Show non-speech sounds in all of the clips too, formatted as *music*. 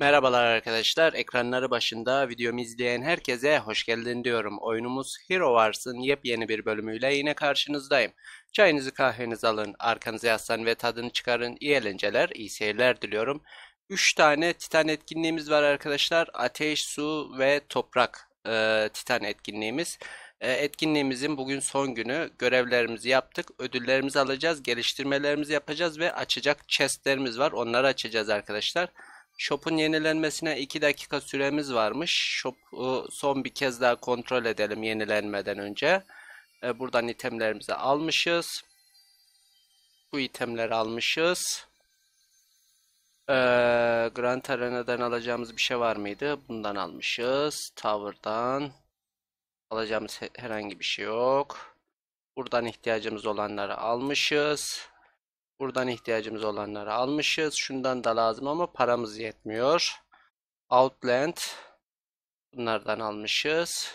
Merhabalar arkadaşlar, ekranları başında videomu izleyen herkese hoş geldin diyorum. Oyunumuz Hero Wars'ın yepyeni bir bölümüyle yine karşınızdayım. Çayınızı kahvenizi alın, arkanızı yaslan ve tadını çıkarın. İyi eğlenceler, iyi seyirler diliyorum. 3 tane Titan etkinliğimiz var arkadaşlar. Ateş, Su ve Toprak e, Titan etkinliğimiz. E, etkinliğimizin bugün son günü. Görevlerimizi yaptık, ödüllerimizi alacağız, geliştirmelerimizi yapacağız ve açacak chestlerimiz var. Onları açacağız arkadaşlar. Arkadaşlar. Shop'un yenilenmesine 2 dakika süremiz varmış. Shop'u son bir kez daha kontrol edelim yenilenmeden önce. E, buradan itemlerimizi almışız. Bu itemleri almışız. E, Grand Arena'dan alacağımız bir şey var mıydı? Bundan almışız. Tower'dan alacağımız herhangi bir şey yok. Buradan ihtiyacımız olanları almışız. Buradan ihtiyacımız olanları almışız. Şundan da lazım ama paramız yetmiyor. Outland. Bunlardan almışız.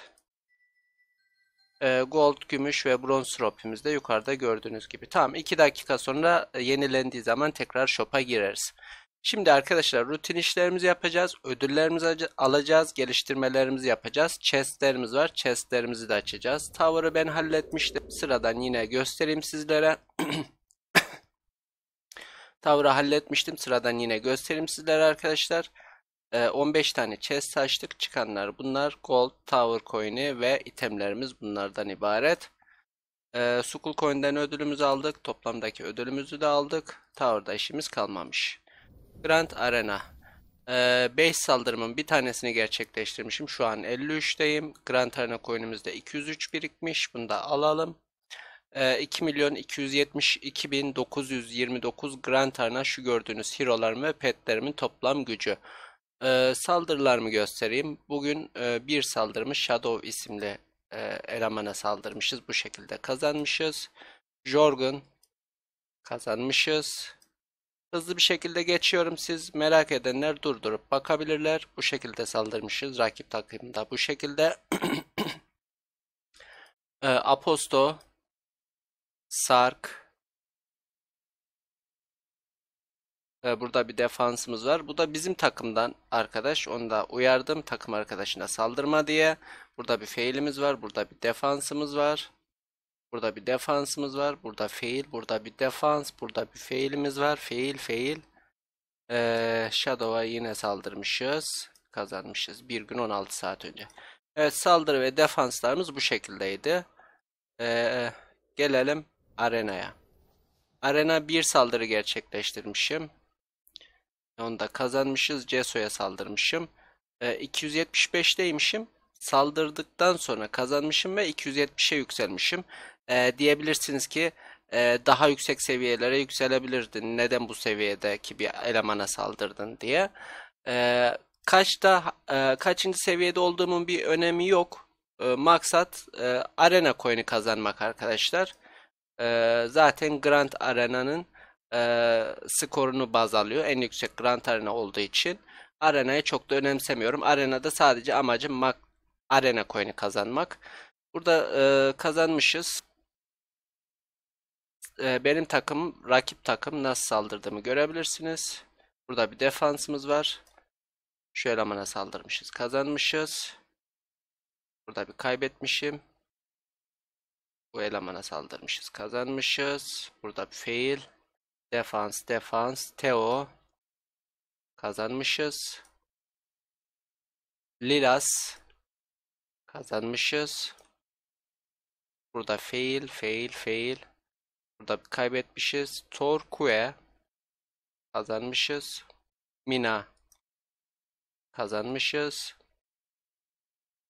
Ee, gold, gümüş ve bronz tropimiz de yukarıda gördüğünüz gibi. Tamam 2 dakika sonra e, yenilendiği zaman tekrar shop'a gireriz. Şimdi arkadaşlar rutin işlerimizi yapacağız. Ödüllerimizi alacağız. Geliştirmelerimizi yapacağız. Chestlerimiz var. Chestlerimizi de açacağız. Tower'ı ben halletmiştim. Sıradan yine göstereyim sizlere. *clears throat* tavrı halletmiştim. Sıradan yine göstereyim sizlere arkadaşlar. 15 ee, tane chest açtık. Çıkanlar bunlar. Gold, Tower Coin'i ve itemlerimiz bunlardan ibaret. E, ee, Sukul Coin'den ödülümüzü aldık. Toplamdaki ödülümüzü de aldık. Tower'da işimiz kalmamış. Grand Arena. 5 ee, saldırımın bir tanesini gerçekleştirmişim. Şu an 53'teyim. Grand Arena coin'imizde 203 birikmiş. Bunu da alalım. 2 ee, milyon 272 bin 929 Grand Arna şu gördüğünüz hero'larım ve petlerimin toplam gücü. Ee, saldırılarımı göstereyim. Bugün e, bir saldırımız Shadow isimli e, elemana saldırmışız. Bu şekilde kazanmışız. Jorgen kazanmışız. Hızlı bir şekilde geçiyorum. Siz merak edenler durdurup bakabilirler. Bu şekilde saldırmışız. Rakip takımda bu şekilde. *clears throat* e, Aposto Sark. Ee, burada bir defansımız var. Bu da bizim takımdan arkadaş. Onu da uyardım takım arkadaşına saldırma diye. Burada bir failimiz var. Burada bir defansımız var. Burada bir defansımız var. Burada fail. Burada bir defans. Burada bir failimiz var. Fail fail. Ee, Shadow'a yine saldırmışız. Kazanmışız. Bir gün 16 saat önce. Evet saldırı ve defanslarımız bu şekildeydi. Ee, gelelim Arena'ya. Arena 1 saldırı gerçekleştirmişim. Onu da kazanmışız. Ceso'ya saldırmışım. E, ee, 275'teymişim. Saldırdıktan sonra kazanmışım ve 270'e yükselmişim. E, diyebilirsiniz ki e, daha yüksek seviyelere yükselebilirdin. Neden bu seviyedeki bir elemana saldırdın diye. E, kaçta e, kaçıncı seviyede olduğumun bir önemi yok. E, maksat e, arena coin'i kazanmak arkadaşlar zaten Grand Arena'nın e, skorunu baz alıyor. En yüksek Grand Arena olduğu için Arena'yı çok da önemsemiyorum. Arena'da sadece amacım mak Arena coin'i kazanmak. Burada e, kazanmışız. E, benim takım, rakip takım nasıl saldırdığımı görebilirsiniz. Burada bir defansımız var. Şöyle amana saldırmışız. Kazanmışız. Burada bir kaybetmişim. Bu elemana saldırmışız. Kazanmışız. Burada fail. Defans, defans, Teo. Kazanmışız. Lilas. Kazanmışız. Burada fail, fail, fail. Burada kaybetmişiz. Torkue. Kazanmışız. Mina. Kazanmışız.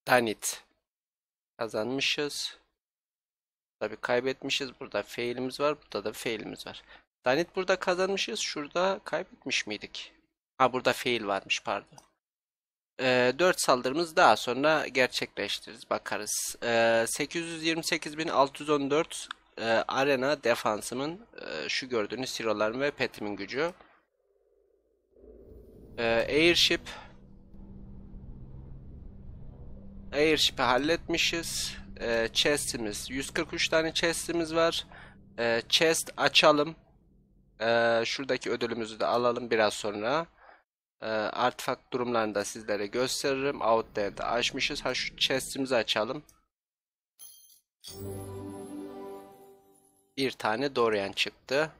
Danit. Kazanmışız. Tabi kaybetmişiz burada failimiz var. Burada da failimiz var. Danit burada kazanmışız. Şurada kaybetmiş miydik? Ha burada fail varmış pardon. E, ee, 4 saldırımız daha sonra gerçekleştiririz bakarız. E, ee, 828.614 e, arena defansımın e, şu gördüğünüz siroların ve petimin gücü. E, airship Airship'i halletmişiz e, chest'imiz. 143 tane chest'imiz var. E, chest açalım. E, şuradaki ödülümüzü de alalım biraz sonra. E, artifak durumlarını da sizlere gösteririm. Out açmışız. Ha şu chest'imizi açalım. Bir tane Dorian çıktı.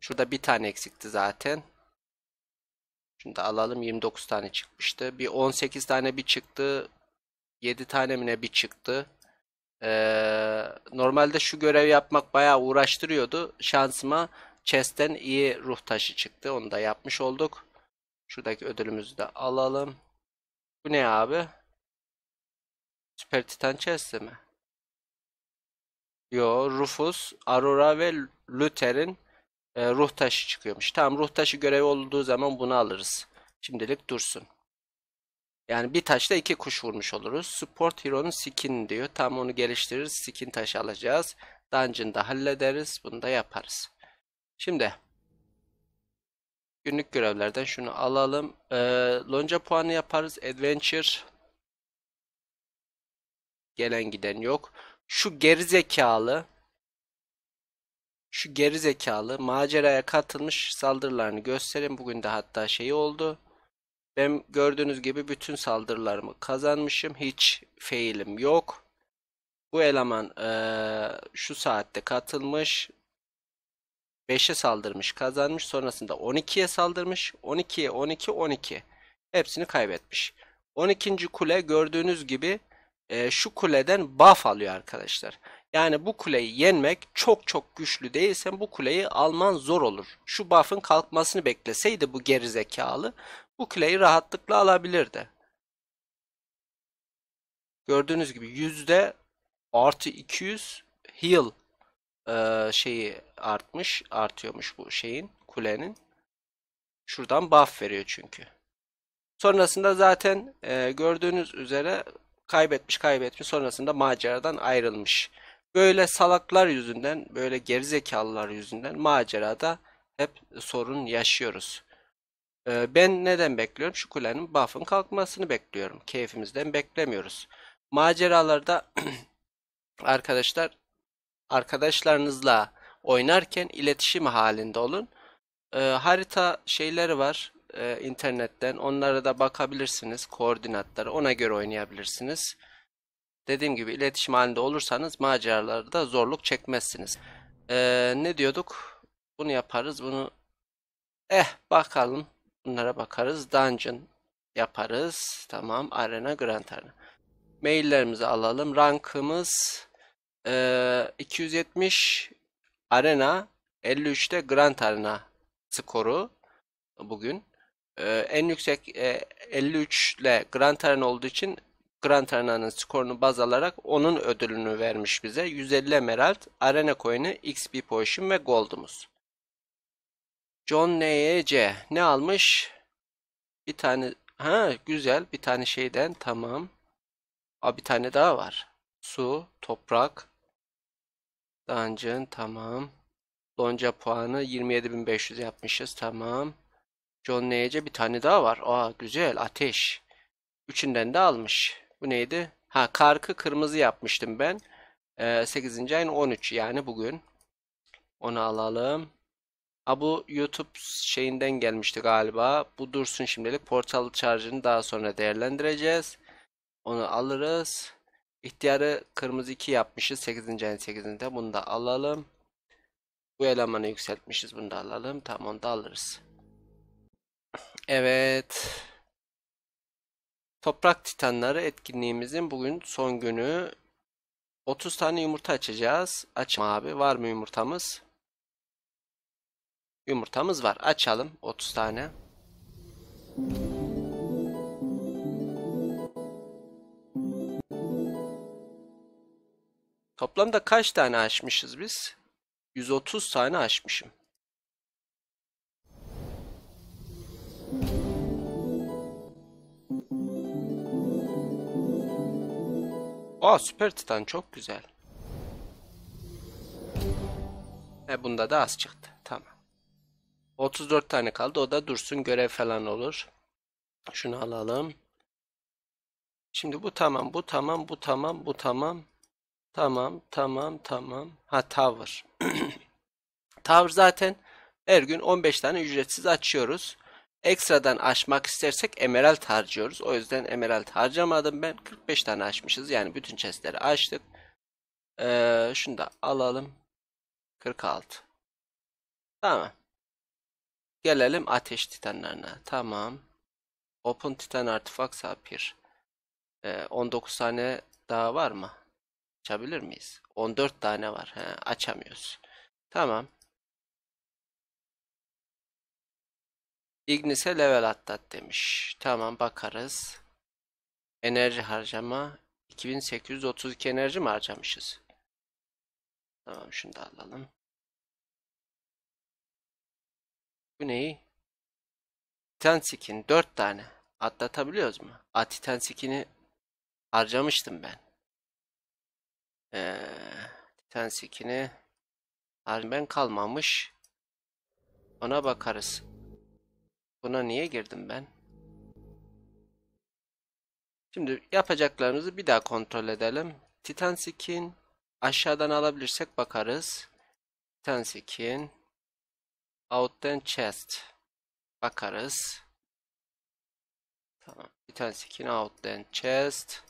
Şurada bir tane eksikti zaten. Şimdi alalım 29 tane çıkmıştı. Bir 18 tane bir çıktı. 7 tane mi ne bir çıktı. Ee, normalde şu görev yapmak bayağı uğraştırıyordu. Şansıma chest'ten iyi ruh taşı çıktı. Onu da yapmış olduk. Şuradaki ödülümüzü de alalım. Bu ne abi? Süper Titan chest'i mi? Yo, Rufus, Aurora ve Luther'in e, ruh taşı çıkıyormuş. Tamam ruh taşı görevi olduğu zaman bunu alırız. Şimdilik dursun. Yani bir taşla iki kuş vurmuş oluruz. Support Hero'nun skin diyor. Tam onu geliştiririz. Skin taş alacağız. Dungeon'da hallederiz. Bunu da yaparız. Şimdi günlük görevlerden şunu alalım. Ee, lonca puanı yaparız. Adventure gelen giden yok. Şu gerizekalı şu gerizekalı maceraya katılmış saldırılarını gösterin. Bugün de hatta şey oldu. Ben gördüğünüz gibi bütün saldırılarımı kazanmışım. Hiç failim yok. Bu eleman ee, şu saatte katılmış. 5'e saldırmış kazanmış. Sonrasında 12'ye saldırmış. 12'ye 12 12. Hepsini kaybetmiş. 12. kule gördüğünüz gibi e, şu kuleden buff alıyor arkadaşlar. Yani bu kuleyi yenmek çok çok güçlü değilsen bu kuleyi alman zor olur. Şu buff'ın kalkmasını bekleseydi bu gerizekalı bu kuleyi rahatlıkla alabilirdi. Gördüğünüz gibi yüzde artı 200 heal e, şeyi artmış, artıyormuş bu şeyin, kulenin. Şuradan buff veriyor çünkü. Sonrasında zaten e, gördüğünüz üzere kaybetmiş kaybetmiş sonrasında maceradan ayrılmış. Böyle salaklar yüzünden, böyle gerizekalılar yüzünden macerada hep sorun yaşıyoruz. Ee, ben neden bekliyorum? Şu kulenin buff'ın kalkmasını bekliyorum. Keyfimizden beklemiyoruz. Maceralarda *clears throat* arkadaşlar arkadaşlarınızla oynarken iletişim halinde olun. E, harita şeyleri var e, internetten. Onlara da bakabilirsiniz. Koordinatları ona göre oynayabilirsiniz. Dediğim gibi iletişim halinde olursanız maceralarda zorluk çekmezsiniz. E, ne diyorduk? Bunu yaparız. Bunu eh bakalım. Bunlara bakarız. Dungeon yaparız. Tamam. Arena Grand Arena. Maillerimizi alalım. Rankımız e, 270 Arena 53'te Grand Arena skoru bugün. E, en yüksek e, 53 ile Grand Arena olduğu için Grand Arena'nın skorunu baz alarak onun ödülünü vermiş bize. 150 Emerald, Arena Coin'i, XP Potion ve Gold'umuz. John N.Y.C. Ne almış? Bir tane ha güzel bir tane şeyden tamam. Aa, bir tane daha var. Su, toprak, dungeon tamam. Lonca puanı 27.500 yapmışız tamam. John N.Y.C. bir tane daha var. Aa güzel ateş. Üçünden de almış. Bu neydi? Ha karkı kırmızı yapmıştım ben. Ee, 8. ayın 13 yani bugün. Onu alalım. A bu YouTube şeyinden gelmişti galiba. Bu dursun şimdilik. Portal charge'ını daha sonra değerlendireceğiz. Onu alırız. İhtiyarı kırmızı 2 yapmışız. 8. ayın 8'inde. Bunu da alalım. Bu elemanı yükseltmişiz. Bunu da alalım. Tamam onu da alırız. Evet. Toprak Titanları etkinliğimizin bugün son günü. 30 tane yumurta açacağız. Açma abi. Var mı yumurtamız? Yumurtamız var. Açalım 30 tane. Toplamda kaç tane açmışız biz? 130 tane açmışım. Aa süper titan çok güzel. E bunda da az çıktı. 34 tane kaldı. O da dursun görev falan olur. Şunu alalım. Şimdi bu tamam, bu tamam, bu tamam, bu tamam. Tamam, tamam, tamam. Ha tavır. tavır *clears throat* zaten her gün 15 tane ücretsiz açıyoruz. Ekstradan açmak istersek emerald harcıyoruz. O yüzden emerald harcamadım ben. 45 tane açmışız. Yani bütün chestleri açtık. Ee, şunu da alalım. 46. Tamam. Gelelim ateş titanlarına. Tamam. Open Titan Artifacts Sapir. Ee, 19 tane daha var mı? Açabilir miyiz? 14 tane var. He, açamıyoruz. Tamam. Ignis'e level atlat demiş. Tamam bakarız. Enerji harcama. 2832 enerji mi harcamışız? Tamam şunu da alalım. neyi? Tensik'in 4 tane atlatabiliyoruz mu? Ati Tensik'ini harcamıştım ben. Ee, Tensik'ini ben kalmamış. Ona bakarız. Buna niye girdim ben? Şimdi yapacaklarımızı bir daha kontrol edelim. Titan skin aşağıdan alabilirsek bakarız. Titan skin Out'tan chest. Bakarız. Tamam. Bir tanesi kin out'tan chest.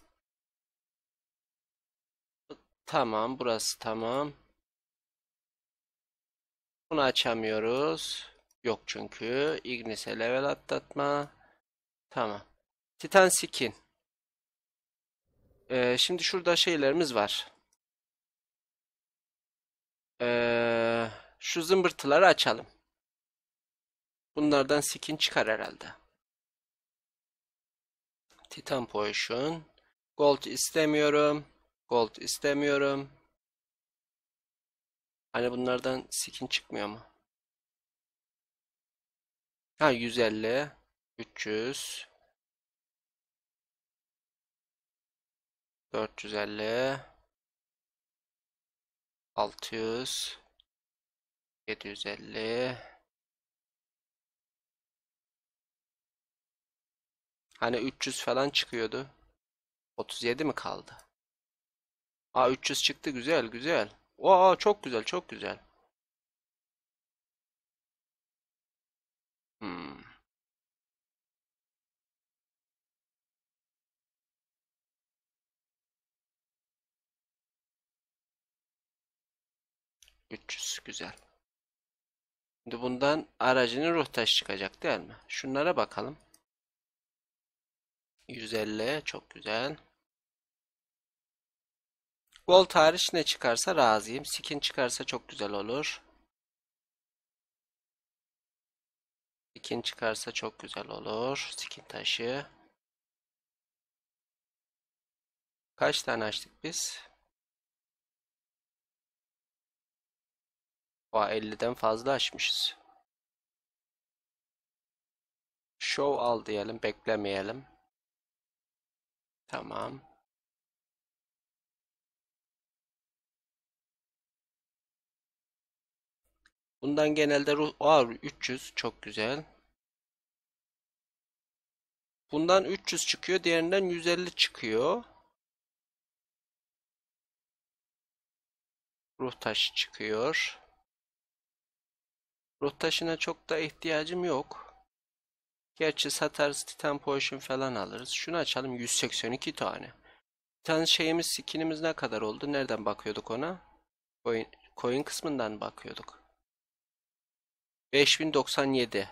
Tamam. Burası tamam. Bunu açamıyoruz. Yok çünkü. Ignis'e level atlatma. Tamam. Titan skin. Ee, şimdi şurada şeylerimiz var. Ee, şu zımbırtıları açalım. Bunlardan skin çıkar herhalde. Titan Potion. Gold istemiyorum. Gold istemiyorum. Hani bunlardan skin çıkmıyor mu? Ha 150. 300. 450. 600. 750. Hani 300 falan çıkıyordu. 37 mi kaldı? Aa 300 çıktı güzel güzel. Oo çok güzel çok güzel. Hmm. güzel. Şimdi bundan aracının ruhtaş çıkacak değil mi? Şunlara bakalım. 150 çok güzel. Gold hariç ne çıkarsa razıyım. Skin çıkarsa çok güzel olur. Skin çıkarsa çok güzel olur. Skin taşı. Kaç tane açtık biz? Oha 50'den fazla açmışız. Show al diyelim, beklemeyelim. Tamam. Bundan genelde ruh var 300 çok güzel. Bundan 300 çıkıyor, diğerinden 150 çıkıyor. Ruh taşı çıkıyor. Ruh taşına çok da ihtiyacım yok. Gerçi satarız Titan Potion falan alırız. Şunu açalım 182 tane. Titan şeyimiz skinimiz ne kadar oldu? Nereden bakıyorduk ona? Coin, coin kısmından bakıyorduk. 5097.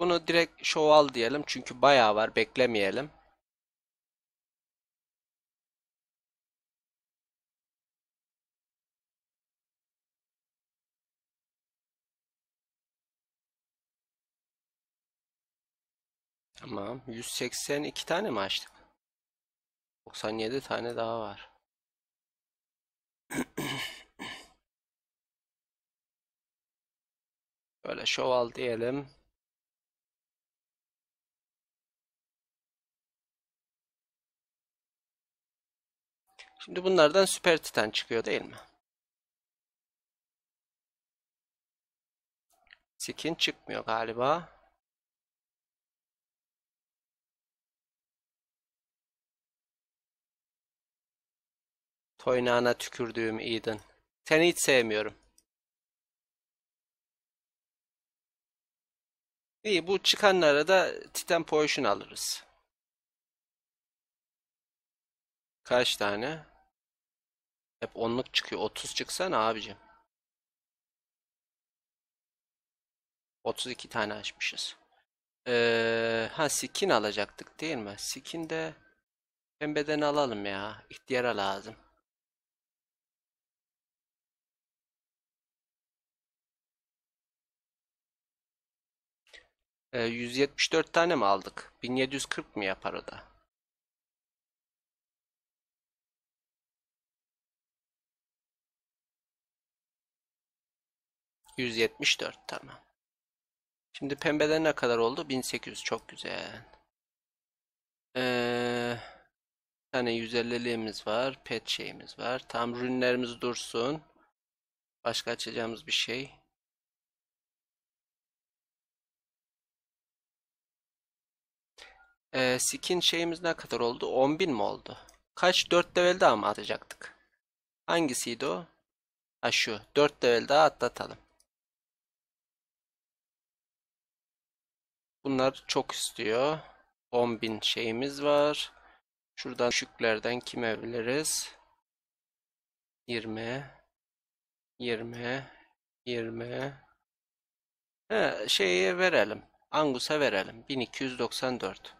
Bunu direkt show al diyelim çünkü bayağı var beklemeyelim. Tamam. 182 tane mi açtık? 97 tane daha var. *clears throat* Böyle şov al diyelim. Şimdi bunlardan süper titan çıkıyor değil mi? Skin çıkmıyor galiba. Toynağına tükürdüğüm Eden. Seni hiç sevmiyorum. İyi bu çıkanlara da Titan Potion alırız. Kaç tane? Hep onluk çıkıyor. 30 çıksana abicim. 32 tane açmışız. Ee, ha skin alacaktık değil mi? Skin de pembeden alalım ya. İhtiyara lazım. E, ee, 174 tane mi aldık? 1740 mı yapar o da? ...174 tamam. Şimdi pembeden ne kadar oldu? 1800 çok güzel. Ee, bir tane 150'liğimiz var. Pet şeyimiz var. Tam rünlerimiz dursun. Başka açacağımız bir şey e, skin şeyimiz ne kadar oldu? 10.000 mi oldu? Kaç? 4 level daha mı atacaktık? Hangisiydi o? Ha şu. 4 level daha atlatalım. Bunlar çok istiyor. 10.000 şeyimiz var. Şuradan düşüklerden kim evleriz? 20 20 20 He, şeye verelim. Angus'a verelim. 1294.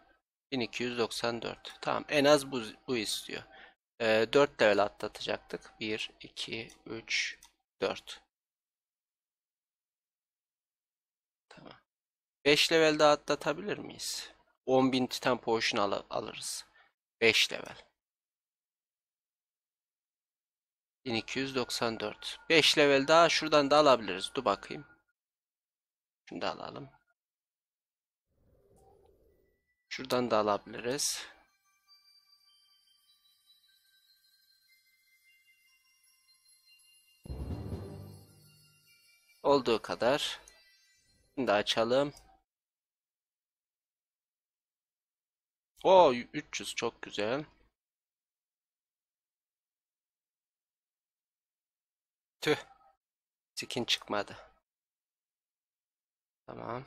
1294. Tamam en az bu, bu istiyor. E, ee, 4 level atlatacaktık. 1, 2, 3, 4. Tamam. 5 level daha atlatabilir miyiz? 10.000 Titan Potion al alırız. 5 level. 1294. 5 level daha şuradan da alabiliriz. Dur bakayım. Şunu da alalım. Şuradan da alabiliriz. Olduğu kadar. Şimdi açalım. O 300 çok güzel. Tüh. Skin çıkmadı. Tamam.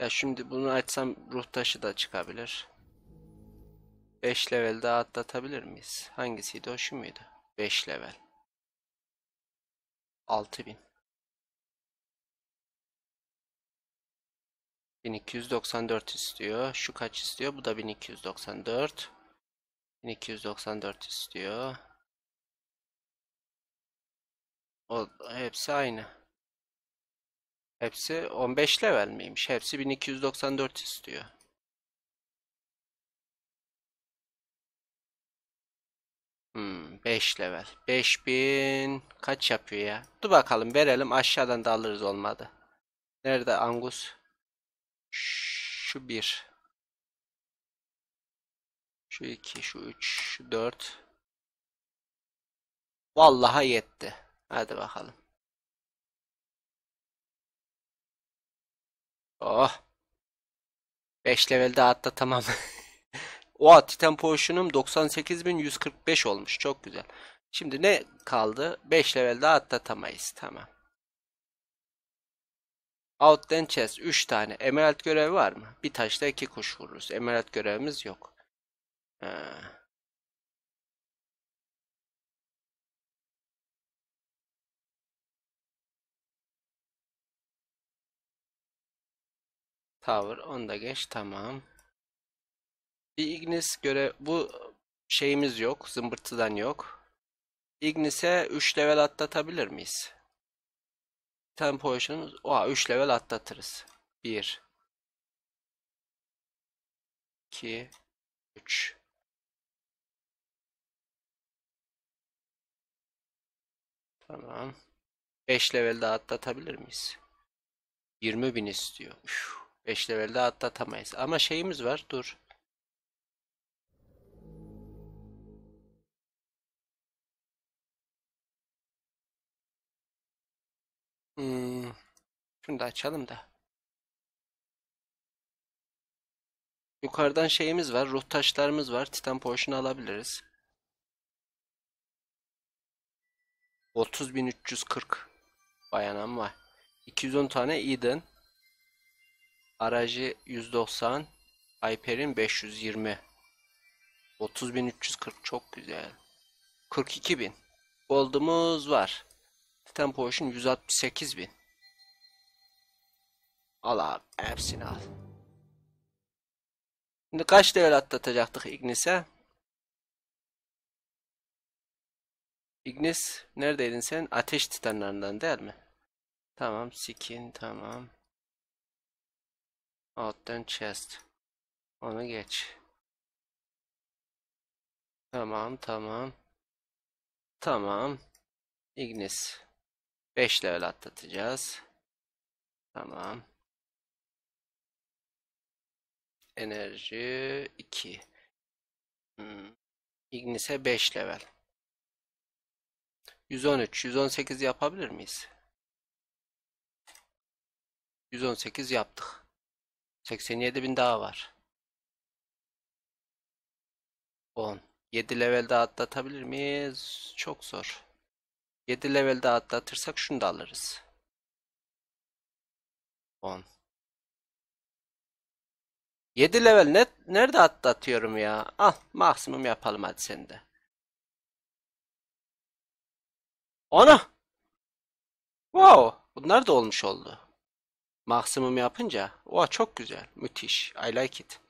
Ya şimdi bunu açsam ruh taşı da çıkabilir. 5 level daha atlatabilir miyiz? Hangisiydi o şu muydu? 5 level. 6000. 1294 istiyor. Şu kaç istiyor? Bu da 1294. 1294 istiyor. O hepsi aynı. Hepsi 15 level miymiş? Hepsi 1294 istiyor. Hmm, 5 level. 5000 kaç yapıyor ya? Dur bakalım verelim aşağıdan da alırız olmadı. Nerede Angus? Şu 1. Şu 2, şu 3, şu 4. Vallahi yetti. Hadi bakalım. Oh. 5 levelde tamam. *laughs* o Titan Potion'um 98.145 olmuş. Çok güzel. Şimdi ne kaldı? 5 level daha atlatamayız. Tamam. Outland Chest 3 tane. Emerald görevi var mı? Bir taşla 2 kuş vururuz. Emerald görevimiz yok. Ha. Tower onu da geç tamam. Bir Ignis göre bu şeyimiz yok. Zımbırtıdan yok. Ignis'e 3 level atlatabilir miyiz? Tempo potion'ımız. Oha 3 level atlatırız. 1 2 3 Tamam. 5 level daha atlatabilir miyiz? 20 bin istiyor. Üf. 5 levelde atlatamayız. Ama şeyimiz var. Dur. Hmm. Şunu da açalım da. Yukarıdan şeyimiz var. Ruh taşlarımız var. Titan Potion'u alabiliriz. 30.340 bayanam var. 210 tane Eden. Aracı 190. Hyper'in 520. 30.340 çok güzel. 42.000. Gold'umuz var. Titan Potion 168.000. Al abi hepsini al. Şimdi kaç level atlatacaktık Ignis'e? Ignis neredeydin sen? Ateş titanlarından değil mi? Tamam skin tamam. Alttan chest. Onu geç. Tamam tamam. Tamam. Ignis. 5 level atlatacağız. Tamam. Enerji 2. Hmm. Ignis'e 5 level. 113, 118 yapabilir miyiz? 118 yaptık. 87 bin daha var. 10. 7 level daha atlatabilir miyiz? Çok zor. 7 level daha atlatırsak şunu da alırız. 10. 7 level ne, nerede atlatıyorum ya? Al maksimum yapalım hadi sen de. Ana! Wow! Bunlar da olmuş oldu maksimum yapınca o çok güzel. Müthiş. I like it.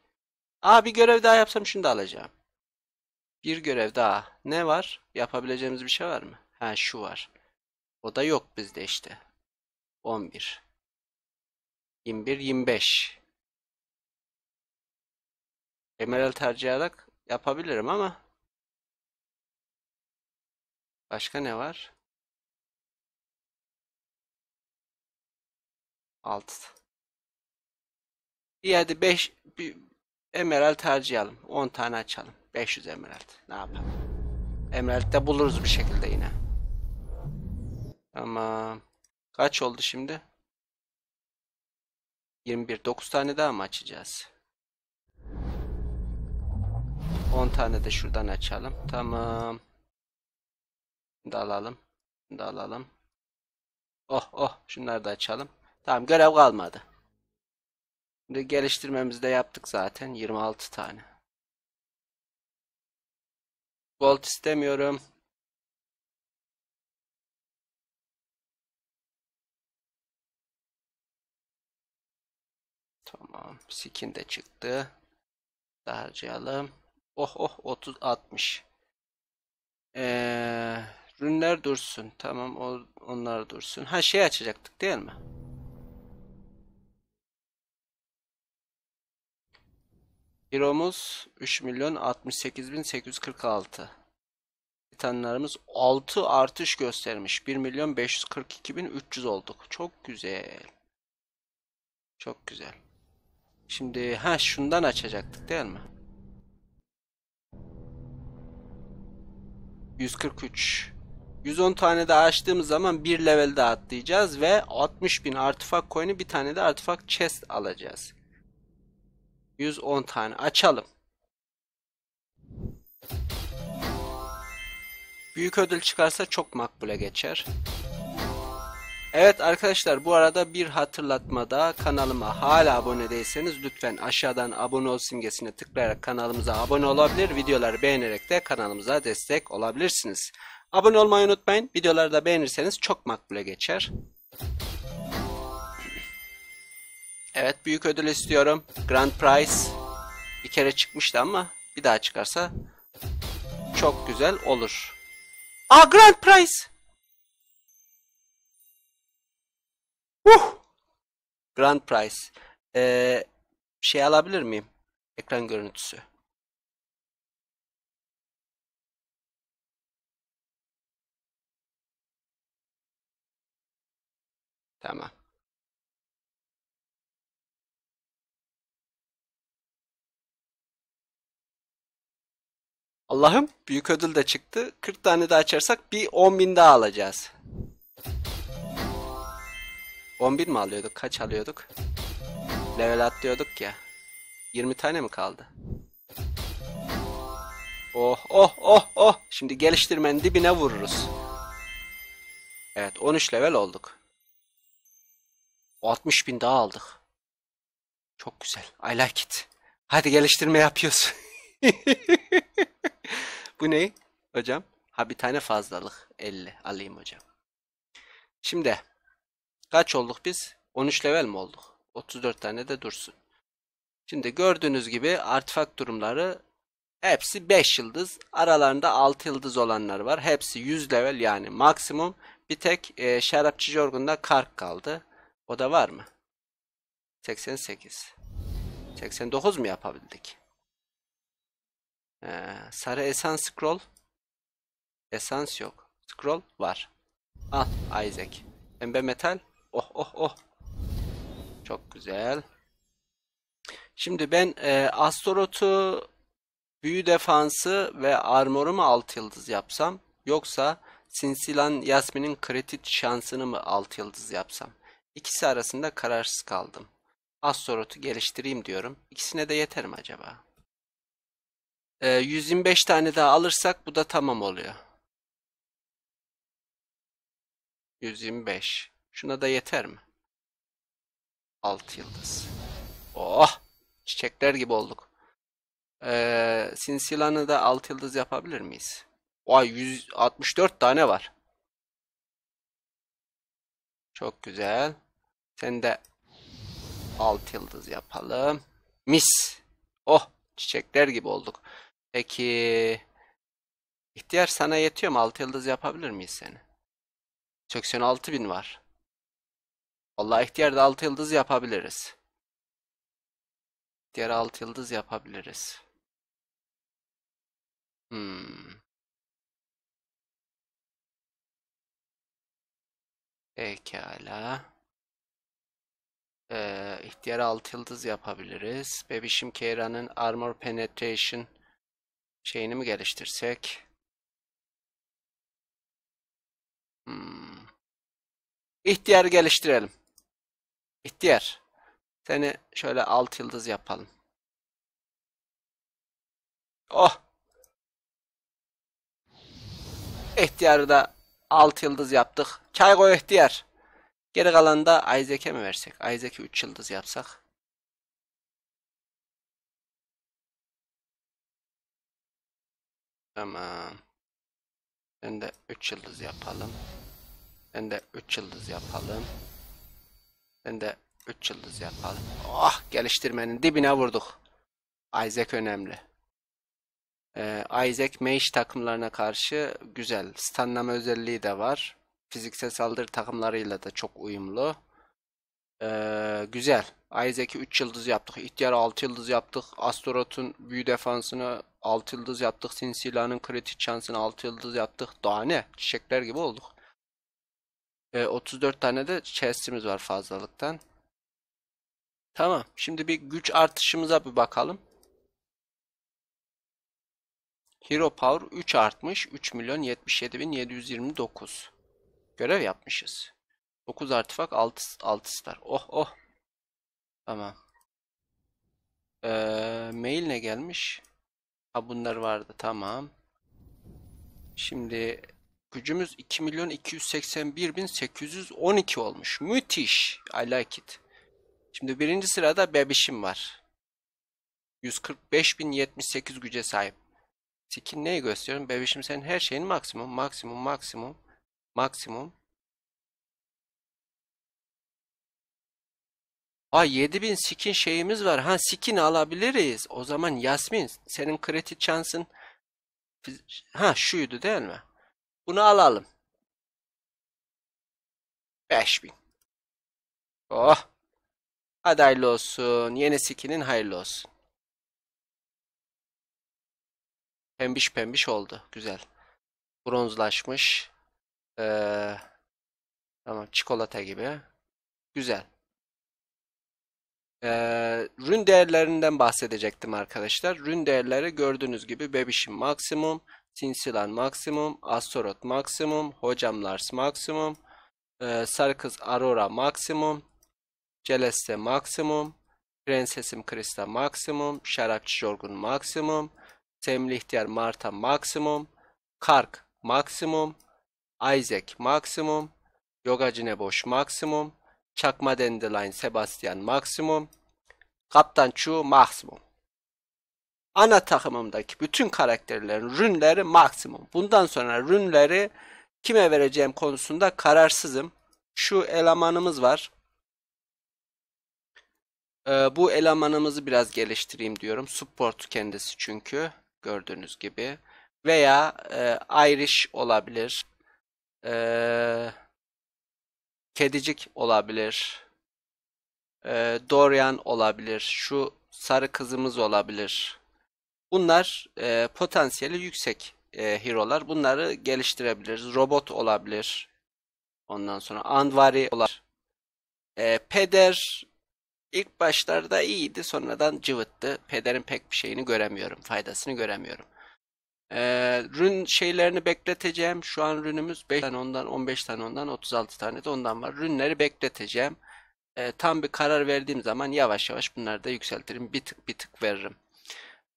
Aa bir görev daha yapsam şunu da alacağım. Bir görev daha. Ne var? Yapabileceğimiz bir şey var mı? Ha şu var. O da yok bizde işte. 11. 21, 25. Emerald tercih ederek yapabilirim ama. Başka ne var? alt. Bir yerde 5 emerald harcayalım. 10 tane açalım. 500 emerald. Ne yapalım? Emerald de buluruz bir şekilde yine. Ama Kaç oldu şimdi? 21. 9 tane daha mı açacağız? 10 tane de şuradan açalım. Tamam. Bunu da alalım. Bunu da alalım. Oh oh. Şunları da açalım. Tamam görev kalmadı. Şimdi geliştirmemizde yaptık zaten 26 tane. Gold istemiyorum. Tamam. Skin de çıktı. harcayalım. Oh oh 30 60. Ee, rünler dursun. Tamam o, onlar dursun. Ha şey açacaktık değil mi? Euromuz 3 milyon 68.846. bin Titanlarımız 6 artış göstermiş. 1 milyon 542.300 olduk. Çok güzel. Çok güzel. Şimdi ha şundan açacaktık değil mi? 143. 110 tane de açtığımız zaman bir level daha atlayacağız ve 60 bin artifak coin'i bir tane de artifak chest alacağız. 110 tane açalım. Büyük ödül çıkarsa çok makbule geçer. Evet arkadaşlar bu arada bir hatırlatma hatırlatmada kanalıma hala abone değilseniz lütfen aşağıdan abone ol simgesine tıklayarak kanalımıza abone olabilir. Videoları beğenerek de kanalımıza destek olabilirsiniz. Abone olmayı unutmayın. Videoları da beğenirseniz çok makbule geçer. Evet büyük ödül istiyorum. Grand Prize bir kere çıkmıştı ama bir daha çıkarsa çok güzel olur. Aa Grand Prize! Uh! Grand Prize. Ee, şey alabilir miyim? Ekran görüntüsü. Tamam. Allah'ım büyük ödül de çıktı. 40 tane daha açarsak bir 10 bin daha alacağız. 10 bin mi alıyorduk? Kaç alıyorduk? Level atlıyorduk ya. 20 tane mi kaldı? Oh oh oh oh. Şimdi geliştirmenin dibine vururuz. Evet 13 level olduk. 60 bin daha aldık. Çok güzel. I like it. Hadi geliştirme yapıyoruz. *laughs* Bu ne hocam? Ha bir tane fazlalık 50 alayım hocam. Şimdi kaç olduk biz? 13 level mi olduk? 34 tane de dursun. Şimdi gördüğünüz gibi artifak durumları hepsi 5 yıldız. Aralarında 6 yıldız olanlar var. Hepsi 100 level yani maksimum. Bir tek e, şarapçı yorgunda kark kaldı. O da var mı? 88. 89 mu yapabildik? Ee, sarı esans Scroll. esans yok. Scroll var. Al Isaac. Pembe metal. Oh oh oh. Çok güzel. Şimdi ben e, Astrorot'u büyü defansı ve armoru mu 6 yıldız yapsam? Yoksa Sinsilan Yasmin'in kredit şansını mı 6 yıldız yapsam? İkisi arasında kararsız kaldım. Astrorot'u geliştireyim diyorum. İkisine de yeter mi acaba? 125 ee, tane daha alırsak bu da tamam oluyor. 125. Şuna da yeter mi? 6 yıldız. Oh! Çiçekler gibi olduk. Ee, Sinsilan'ı da 6 yıldız yapabilir miyiz? Vay 164 tane var. Çok güzel. Sen de 6 yıldız yapalım. Mis. Oh! Çiçekler gibi olduk. Peki ihtiyar sana yetiyor mu? 6 yıldız yapabilir miyiz seni? Söksiyonu 6000 var. Vallahi ihtiyar da 6 yıldız yapabiliriz. İhtiyar 6 yıldız yapabiliriz. Hmm. Pekala. Ee, ihtiyar 6 yıldız yapabiliriz. Bebişim Keyra'nın Armor Penetration şeyini mi geliştirsek? Hmm. İhtiyar geliştirelim. İhtiyar. Seni şöyle alt yıldız yapalım. Oh. İhtiyarı da alt yıldız yaptık. Çay koy ihtiyar. Geri kalanı da Isaac'e mi versek? Isaac'e 3 yıldız yapsak. Tamam. Ben de 3 yıldız yapalım. Ben de 3 yıldız yapalım. Ben de 3 yıldız yapalım. Oh geliştirmenin dibine vurduk. Isaac önemli. Ee, Isaac Mage takımlarına karşı güzel. Stunlama özelliği de var. Fiziksel saldırı takımlarıyla da çok uyumlu. Ee, güzel. Isaac'i 3 yıldız yaptık. İhtiyar 6 yıldız yaptık. Astrot'un büyü defansını 6 yıldız yaptık. Sinsila'nın kritik şansını 6 yıldız yaptık. Daha ne? Çiçekler gibi olduk. Ee, 34 tane de chest'imiz var fazlalıktan. Tamam. Şimdi bir güç artışımıza bir bakalım. Hero Power 3 artmış. 3 milyon 77 bin 729. Görev yapmışız. 9 artifak 6, 6 star. Oh oh. Tamam. Ee, mail ne gelmiş? Ha bunlar vardı tamam. Şimdi gücümüz 2 milyon 281 bin 812 olmuş. Müthiş. I like it. Şimdi birinci sırada bebişim var. 145 bin 145.078 güce sahip. Skin neyi gösteriyorum? Bebişim senin her şeyin maksimum, maksimum, maksimum, maksimum. Aa 7000 skin şeyimiz var. Ha skin alabiliriz. O zaman Yasmin senin kredi şansın ha şuydu değil mi? Bunu alalım. 5000. Oh. Hadi hayırlı olsun. Yeni skinin hayırlı olsun. Pembiş pembiş oldu. Güzel. Bronzlaşmış. Ee, tamam çikolata gibi. Güzel. Ee, rün değerlerinden bahsedecektim arkadaşlar. Rün değerleri gördüğünüz gibi bebişim maksimum, sinsilan maksimum, astrot maksimum, hocam Lars maksimum, e, sarı Aurora maksimum, Celeste maksimum, prensesim Krista maksimum, şarapçı Jorgun maksimum, Semli Marta maksimum, Kark maksimum, Isaac maksimum, Yogacı Neboş maksimum, Çakma Dandelion Sebastian maksimum. Kaptan Chu maksimum. Ana takımımdaki bütün karakterlerin rünleri maksimum. Bundan sonra rünleri kime vereceğim konusunda kararsızım. Şu elemanımız var. Ee, bu elemanımızı biraz geliştireyim diyorum. Support kendisi çünkü gördüğünüz gibi. Veya e, Irish olabilir. Eee kedicik olabilir. E, Dorian olabilir. Şu sarı kızımız olabilir. Bunlar e, potansiyeli yüksek e, hero'lar. Bunları geliştirebiliriz. Robot olabilir. Ondan sonra Anvari olabilir. E, peder ilk başlarda iyiydi. Sonradan cıvıttı. Pederin pek bir şeyini göremiyorum. Faydasını göremiyorum. Ee, rün şeylerini bekleteceğim. Şu an rünümüz 5 tane ondan, 15 tane ondan, 36 tane de ondan var. Rünleri bekleteceğim. Ee, tam bir karar verdiğim zaman yavaş yavaş bunları da yükseltirim. Bir tık bir tık veririm.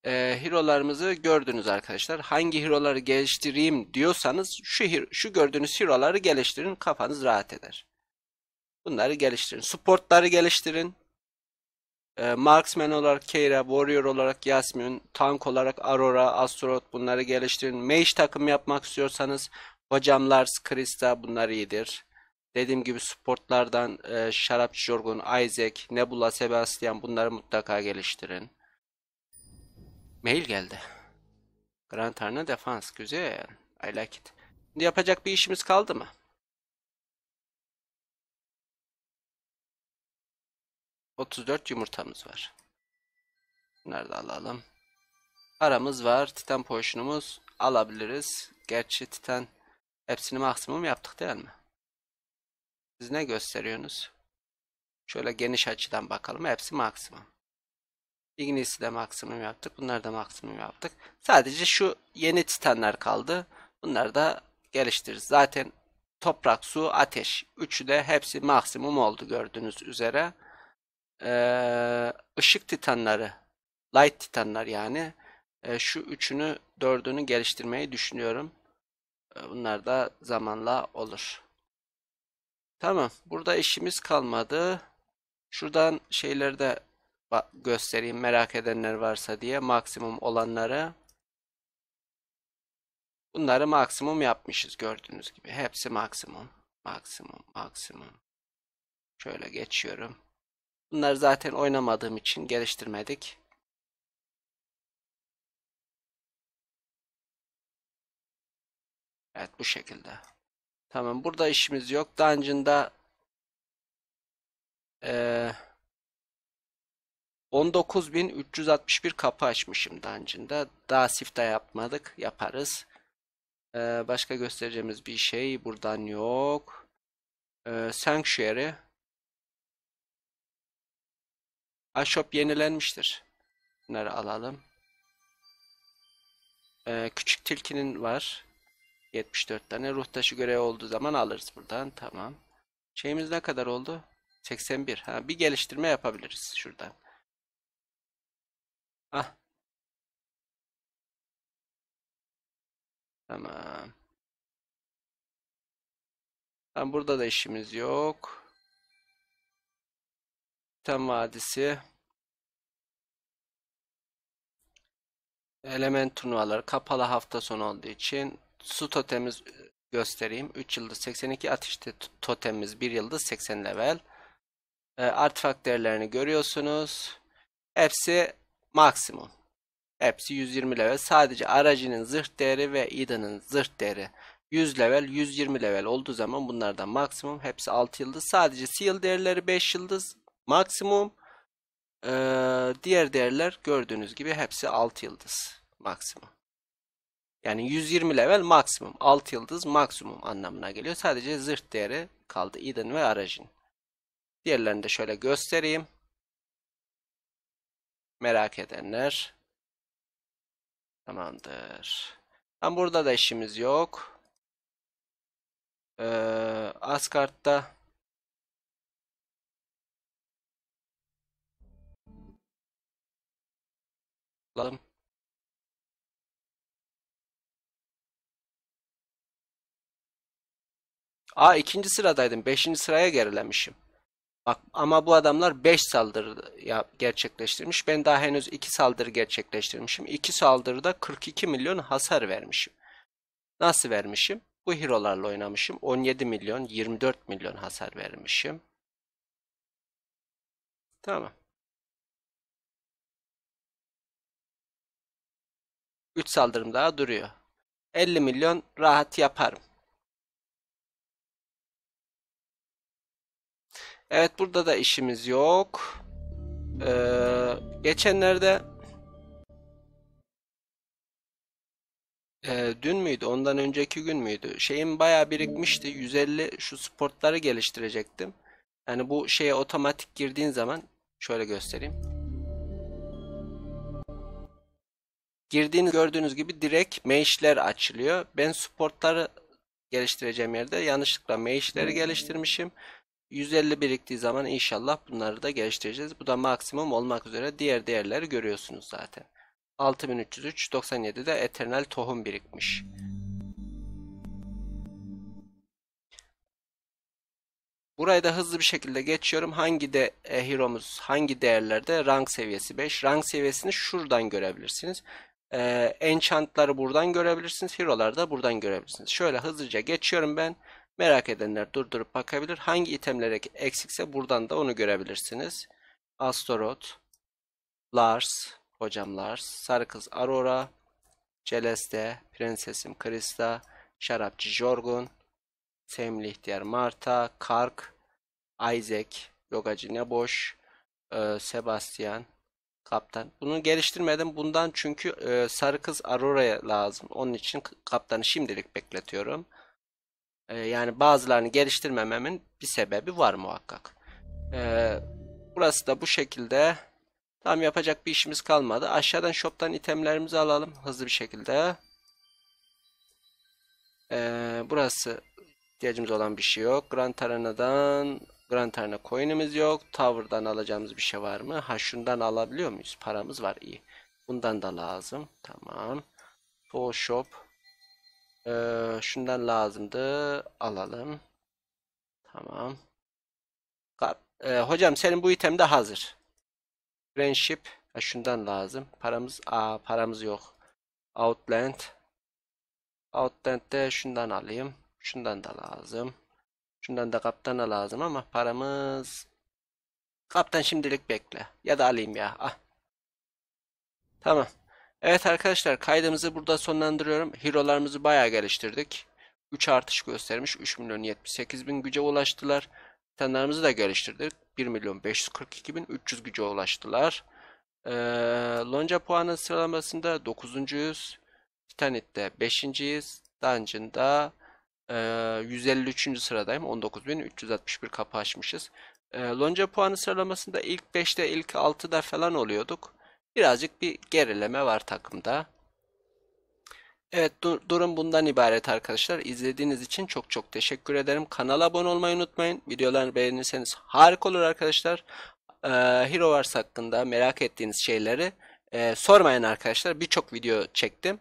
Ee, hero'larımızı gördünüz arkadaşlar. Hangi hero'ları geliştireyim diyorsanız şu şu gördüğünüz hero'ları geliştirin. Kafanız rahat eder. Bunları geliştirin. Supportları geliştirin. E, marksman olarak Keira, Warrior olarak Yasmin, Tank olarak Aurora, Astronaut bunları geliştirin. Mage takım yapmak istiyorsanız Hocam Lars, Krista bunlar iyidir. Dediğim gibi sportlardan e, Şarapçı Jorgun, Isaac, Nebula, Sebastian bunları mutlaka geliştirin. Mail geldi. Grand Arna Defense güzel. I like it. Şimdi yapacak bir işimiz kaldı mı? 34 yumurtamız var. Nerede alalım. Paramız var. Titan poşunumuz alabiliriz. Gerçi titan hepsini maksimum yaptık değil mi? Siz ne gösteriyorsunuz? Şöyle geniş açıdan bakalım. Hepsi maksimum. Ignis'i de maksimum yaptık. bunlar da maksimum yaptık. Sadece şu yeni titanlar kaldı. Bunları da geliştiririz. Zaten toprak, su, ateş. Üçü de hepsi maksimum oldu gördüğünüz üzere e, ışık titanları, light titanlar yani ee, şu üçünü dördünü geliştirmeyi düşünüyorum. Ee, bunlar da zamanla olur. Tamam. Burada işimiz kalmadı. Şuradan şeyleri de göstereyim merak edenler varsa diye maksimum olanları. Bunları maksimum yapmışız gördüğünüz gibi. Hepsi maksimum. Maksimum, maksimum. Şöyle geçiyorum. Bunları zaten oynamadığım için geliştirmedik. Evet bu şekilde. Tamam burada işimiz yok. Dungeon'da ee, 19.361 kapı açmışım Dungeon'da. Daha sifta yapmadık. Yaparız. Ee, başka göstereceğimiz bir şey buradan yok. Ee, Sanctuary. Ahşap yenilenmiştir. Bunları alalım. Ee, küçük tilkinin var. 74 tane. Ruh taşı görevi olduğu zaman alırız buradan. Tamam. Şeyimiz ne kadar oldu? 81. Ha, bir geliştirme yapabiliriz şuradan. Ah. Tamam. Tamam burada da işimiz yok. Tem Vadisi element turnuvaları kapalı hafta sonu olduğu için su totemimiz e, göstereyim. 3 yıldız 82 ateşte totemimiz 1 yıldız 80 level. E, artifak değerlerini görüyorsunuz. Hepsi maksimum. Hepsi 120 level. Sadece aracının zırh değeri ve idanın zırh değeri 100 level, 120 level olduğu zaman bunlardan maksimum hepsi 6 yıldız. Sadece seal değerleri 5 yıldız, maksimum. Ee, diğer değerler gördüğünüz gibi hepsi 6 yıldız maksimum. Yani 120 level maksimum. 6 yıldız maksimum anlamına geliyor. Sadece zırh değeri kaldı. Eden ve Arajin. Diğerlerini de şöyle göstereyim. Merak edenler. Tamamdır. Tam burada da işimiz yok. Ee, Asgard'da alalım A ikinci sıradaydım. Beşinci sıraya gerilemişim. Bak ama bu adamlar 5 saldırı gerçekleştirmiş. Ben daha henüz 2 saldırı gerçekleştirmişim. 2 saldırıda 42 milyon hasar vermişim. Nasıl vermişim? Bu hero'larla oynamışım. 17 milyon, 24 milyon hasar vermişim. Tamam. 3 saldırım daha duruyor. 50 milyon rahat yaparım. Evet burada da işimiz yok. Ee, geçenlerde e, dün müydü ondan önceki gün müydü şeyim baya birikmişti 150 şu sportları geliştirecektim. Yani bu şeye otomatik girdiğin zaman şöyle göstereyim. Girdiğiniz gördüğünüz gibi direkt meshler açılıyor. Ben supportları geliştireceğim yerde yanlışlıkla meshleri geliştirmişim. 150 biriktiği zaman inşallah bunları da geliştireceğiz. Bu da maksimum olmak üzere diğer değerleri görüyorsunuz zaten. 6303 97'de Eternal tohum birikmiş. Burayı da hızlı bir şekilde geçiyorum. Hangi de e, hero'muz hangi değerlerde rank seviyesi 5. Rank seviyesini şuradan görebilirsiniz. Ee, enchant'ları buradan görebilirsiniz. Hero'ları da buradan görebilirsiniz. Şöyle hızlıca geçiyorum ben. Merak edenler durdurup bakabilir. Hangi itemlere eksikse buradan da onu görebilirsiniz. Astaroth, Lars, hocam Lars, Sarı Kız Aurora, Celeste, Prensesim Krista, Şarapçı Jorgun, Semli İhtiyar Marta, Kark, Isaac, Yogacı Neboş, e, Sebastian, kaptan. Bunu geliştirmedim bundan çünkü e, sarı kız Aurora'ya lazım. Onun için kaptanı şimdilik bekletiyorum. E, yani bazılarını geliştirmememin bir sebebi var muhakkak. E, burası da bu şekilde. Tam yapacak bir işimiz kalmadı. Aşağıdan shop'tan itemlerimizi alalım hızlı bir şekilde. E, burası ihtiyacımız olan bir şey yok. Grand Tarana'dan Grand Arena coin'imiz yok. Tower'dan alacağımız bir şey var mı? Ha şundan alabiliyor muyuz? Paramız var iyi. Bundan da lazım. Tamam. Photoshop. Ee, şundan lazımdı. Alalım. Tamam. Ee, hocam senin bu item de hazır. Friendship. Ha, şundan lazım. Paramız aa, paramız yok. Outland. Outland'de şundan alayım. Şundan da lazım. Şundan da kaptana lazım ama paramız... Kaptan şimdilik bekle. Ya da alayım ya. Ah. Tamam. Evet arkadaşlar kaydımızı burada sonlandırıyorum. Hero'larımızı bayağı geliştirdik. 3 artış göstermiş. 3 milyon 78 bin güce ulaştılar. Titanlarımızı da geliştirdik. 1 milyon 542 bin 300 güce ulaştılar. Ee, Lonca puanı sıralamasında 9.yüz. Titanit'te 5.yiz. Dungeon'da ee, 153. sıradayım. 19.361 kapı açmışız. Ee, lonca puanı sıralamasında ilk 5'te ilk 6'da falan oluyorduk. Birazcık bir gerileme var takımda. Evet dur durum bundan ibaret arkadaşlar. İzlediğiniz için çok çok teşekkür ederim. Kanala abone olmayı unutmayın. Videoları beğenirseniz harika olur arkadaşlar. Ee, Hero Wars hakkında merak ettiğiniz şeyleri e, sormayın arkadaşlar. Birçok video çektim.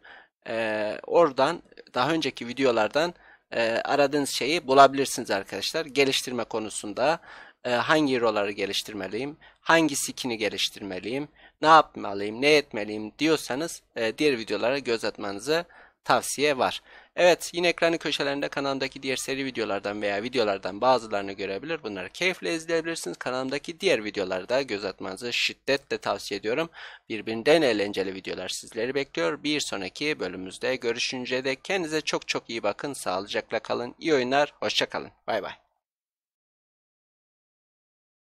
Ee, oradan daha önceki videolardan e, aradığınız şeyi bulabilirsiniz arkadaşlar. Geliştirme konusunda e, hangi hero'ları geliştirmeliyim, hangi skin'i geliştirmeliyim, ne yapmalıyım, ne etmeliyim diyorsanız e, diğer videolara göz atmanızı tavsiye var. Evet yine ekranın köşelerinde kanalımdaki diğer seri videolardan veya videolardan bazılarını görebilir. Bunları keyifle izleyebilirsiniz. Kanalımdaki diğer videolarda göz atmanızı şiddetle tavsiye ediyorum. Birbirinden eğlenceli videolar sizleri bekliyor. Bir sonraki bölümümüzde görüşünce de kendinize çok çok iyi bakın. Sağlıcakla kalın. İyi oyunlar. Hoşçakalın. Bay bay.